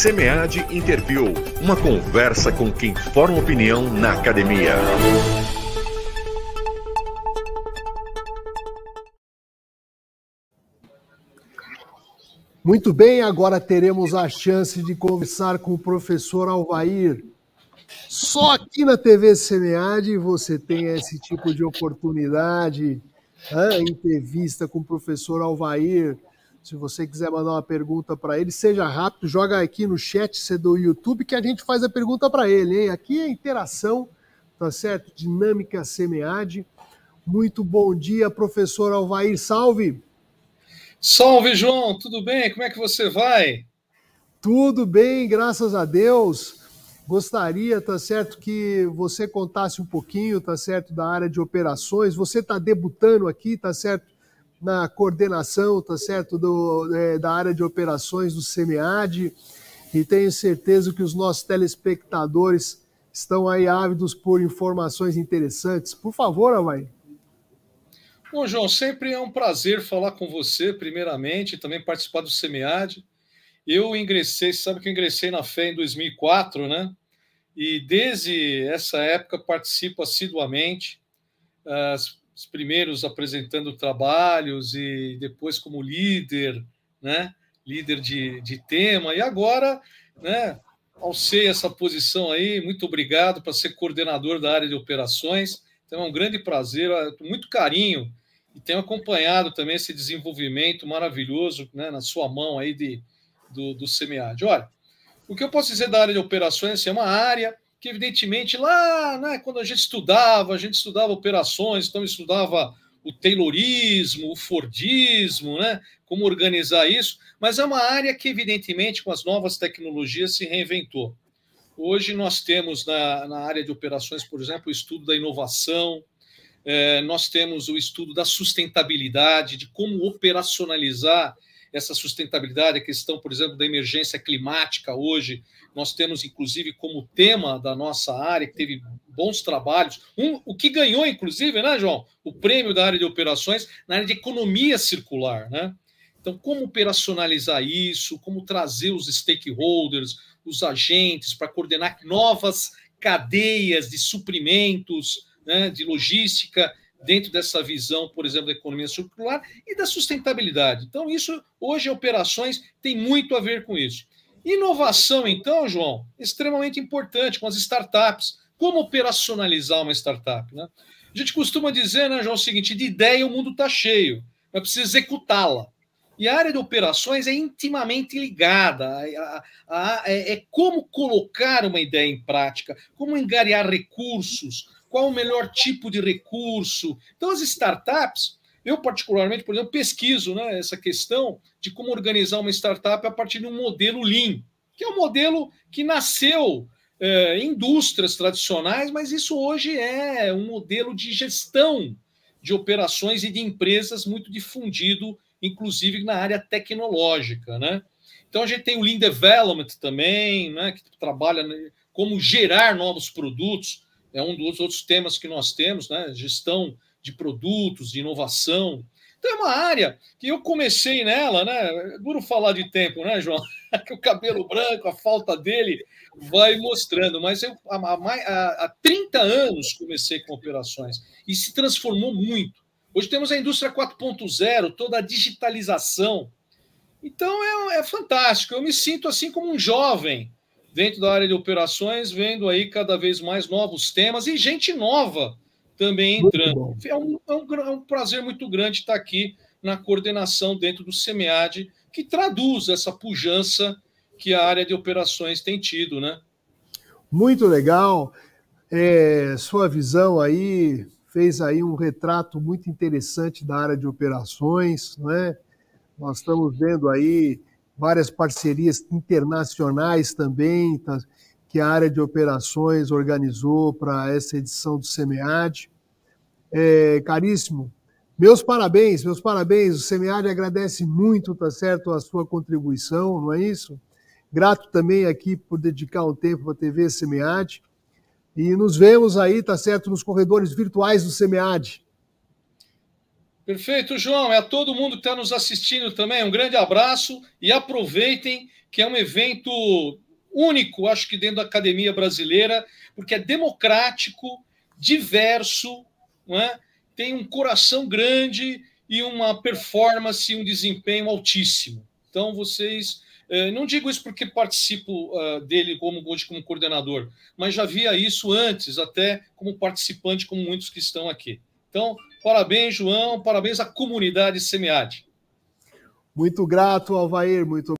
SEMEAD Interview, uma conversa com quem forma opinião na academia. Muito bem, agora teremos a chance de conversar com o professor Alvair. Só aqui na TV SEMEAD você tem esse tipo de oportunidade. Entrevista com o professor Alvair se você quiser mandar uma pergunta para ele, seja rápido, joga aqui no chat do YouTube que a gente faz a pergunta para ele. Hein? Aqui é interação, tá certo? Dinâmica SEMEAD. Muito bom dia, professor Alvair. Salve! Salve, João! Tudo bem? Como é que você vai? Tudo bem, graças a Deus. Gostaria, tá certo, que você contasse um pouquinho, tá certo, da área de operações. Você está debutando aqui, tá certo? na coordenação, tá certo, do, é, da área de operações do SEMEAD e tenho certeza que os nossos telespectadores estão aí ávidos por informações interessantes. Por favor, Havaí. Bom, João, sempre é um prazer falar com você, primeiramente, também participar do SEMEAD. Eu ingressei, sabe que eu ingressei na fé em 2004, né? E desde essa época participo assiduamente. Ah, os primeiros apresentando trabalhos e depois como líder, né? líder de, de tema, e agora né? alcei essa posição aí, muito obrigado para ser coordenador da área de operações, então é um grande prazer, é, muito carinho, e tenho acompanhado também esse desenvolvimento maravilhoso né? na sua mão aí de, do, do Olha, o que eu posso dizer da área de operações assim, é uma área que evidentemente lá, né, quando a gente estudava, a gente estudava operações, então estudava o Taylorismo, o Fordismo, né, como organizar isso, mas é uma área que evidentemente com as novas tecnologias se reinventou. Hoje nós temos na, na área de operações, por exemplo, o estudo da inovação, eh, nós temos o estudo da sustentabilidade, de como operacionalizar essa sustentabilidade, a questão, por exemplo, da emergência climática hoje. Nós temos, inclusive, como tema da nossa área, que teve bons trabalhos, um, o que ganhou, inclusive, né, João? O prêmio da área de operações na área de economia circular, né? Então, como operacionalizar isso, como trazer os stakeholders, os agentes, para coordenar novas cadeias de suprimentos, né, de logística, dentro dessa visão, por exemplo, da economia circular e da sustentabilidade. Então, isso hoje operações tem muito a ver com isso. Inovação, então, João, extremamente importante com as startups. Como operacionalizar uma startup? Né? A gente costuma dizer, né, João, o seguinte: de ideia o mundo está cheio, mas precisa executá-la. E a área de operações é intimamente ligada a, a, a, é, é como colocar uma ideia em prática, como engarear recursos, qual o melhor tipo de recurso. Então, as startups, eu particularmente, por exemplo, pesquiso né, essa questão de como organizar uma startup a partir de um modelo Lean, que é um modelo que nasceu é, indústrias tradicionais, mas isso hoje é um modelo de gestão de operações e de empresas muito difundido inclusive na área tecnológica, né? Então a gente tem o Lean Development também, né, que trabalha né, como gerar novos produtos, é um dos outros temas que nós temos, né, gestão de produtos, de inovação. Então é uma área que eu comecei nela, né? É duro falar de tempo, né, João? que o cabelo branco, a falta dele vai mostrando, mas eu há, há, há 30 anos comecei com operações e se transformou muito. Hoje temos a indústria 4.0, toda a digitalização. Então é, é fantástico. Eu me sinto assim como um jovem dentro da área de operações, vendo aí cada vez mais novos temas e gente nova também entrando. É um, é, um, é um, prazer muito grande estar aqui na coordenação dentro do SEMEAD, que traduz essa pujança que a área de operações tem tido, né? Muito legal. É, sua visão aí fez aí um retrato muito interessante da área de operações, né? Nós estamos vendo aí várias parcerias internacionais também tá, que a área de operações organizou para essa edição do SEMEAD. É, caríssimo, meus parabéns, meus parabéns. O SEMEAD agradece muito, tá certo, a sua contribuição, não é isso? Grato também aqui por dedicar um tempo para a TV SEMEAD. E nos vemos aí, tá certo, nos corredores virtuais do SEMEAD. Perfeito, João. É a todo mundo que está nos assistindo também. Um grande abraço e aproveitem que é um evento único, acho que dentro da academia brasileira, porque é democrático, diverso, é? tem um coração grande e uma performance, um desempenho altíssimo. Então, vocês eh, não digo isso porque participo eh, dele como como coordenador, mas já via isso antes, até como participante, como muitos que estão aqui. Então, parabéns, João, parabéns à comunidade SEMEAD. Muito grato, Alvair, muito